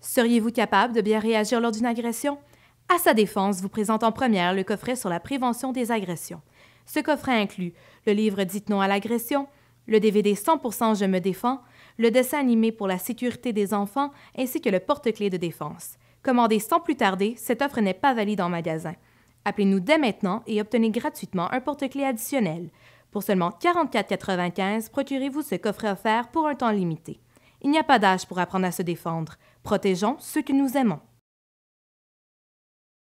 Seriez-vous capable de bien réagir lors d'une agression? À sa défense vous présente en première le coffret sur la prévention des agressions. Ce coffret inclut le livre Dites non à l'agression, le DVD 100% Je me défends, le dessin animé pour la sécurité des enfants ainsi que le porte-clés de défense. Commandez sans plus tarder, cette offre n'est pas valide en magasin. Appelez-nous dès maintenant et obtenez gratuitement un porte-clés additionnel. Pour seulement 44,95, procurez-vous ce coffret offert pour un temps limité. Il n'y a pas d'âge pour apprendre à se défendre. Protégeons ceux que nous aimons.